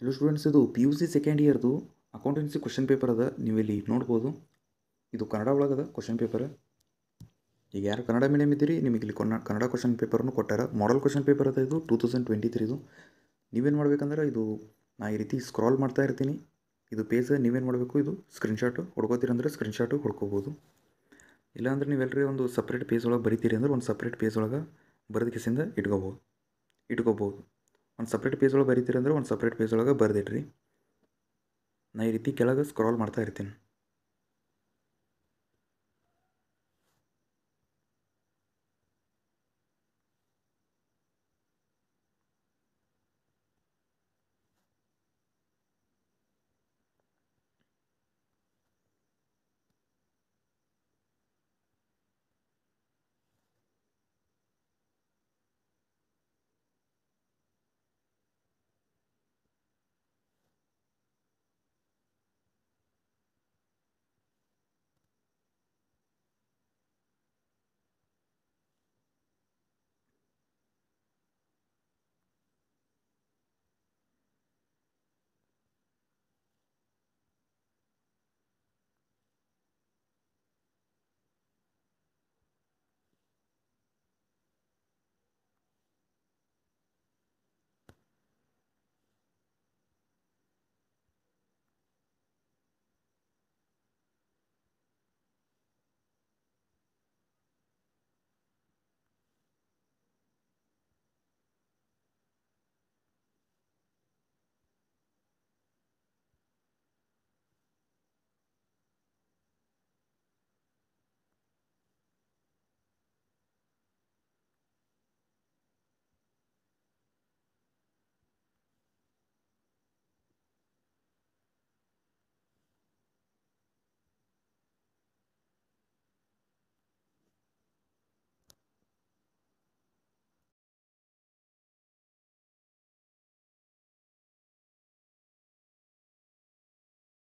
hello students ಇದು P U C second ಇಯರ್ದು accountancy question paper ಅದ ನೀವು ಇಲ್ಲಿ ನೋಡ್ಬೋದು ಇದು ಕನ್ನಡ ಒಳಗದ ಕ್ವಶನ್ ಪೇಪರ್ ಈಗ ಯಾರು ಕನ್ನಡ ಮೀಡಿಯಮ್ ಇದ್ದೀರಿ ನಿಮಗೆ ಇಲ್ಲಿ ಕನ್ನಡ ಕನ್ನಡ ಕ್ವಶನ್ ಪೇಪರ್ನು ಕೊಟ್ಟಾರ ಮಾಡಲ್ ಕ್ವಶನ್ ಪೇಪರ್ ಅದ ಇದು ಟೂ ತೌಸಂಡ್ ಟ್ವೆಂಟಿ ತ್ರೀದು ನೀವೇನು ಮಾಡ್ಬೇಕಂದ್ರೆ ಇದು ನಾ ಈ ರೀತಿ ಸ್ಕ್ರಾಲ್ ಮಾಡ್ತಾ ಇರ್ತೀನಿ ಇದು ಪೇಜ್ ನೀವೇನು ಮಾಡಬೇಕು ಇದು ಸ್ಕ್ರೀನ್ಶಾಟು ಅಂದರೆ ಸ್ಕ್ರೀನ್ಶಾಟು ಹೊಡ್ಕೋಬೋದು ಇಲ್ಲಾಂದ್ರೆ ಎಲ್ಲರೂ ಒಂದು ಸಪ್ರೇಟ್ ಪೇಜ್ ಒಳಗೆ ಬರೀತೀರಿ ಅಂದ್ರೆ ಒಂದು ಸಪ್ರೇಟ್ ಪೇಜ್ ಒಳಗೆ ಬರೆದ ಕೆಸಿಂದ ಇಟ್ಕೋಬೋದು ಇಟ್ಕೋಬೋದು ಒಂದು ಸಪ್ರೇಟ್ ಪೇಜ್ ಒಳಗೆ ಬರೀತೀರಂದ್ರೆ ಒಂದು ಸಪ್ರೇಟ್ ಪೇಜ್ ಒಳಗೆ ಬರೆದಿಡ್ರಿ ನಾ ಈ ರೀತಿ ಕೆಳಗೆ ಸ್ಕ್ರಾಲ್ ಮಾಡ್ತಾ ಇರ್ತೀನಿ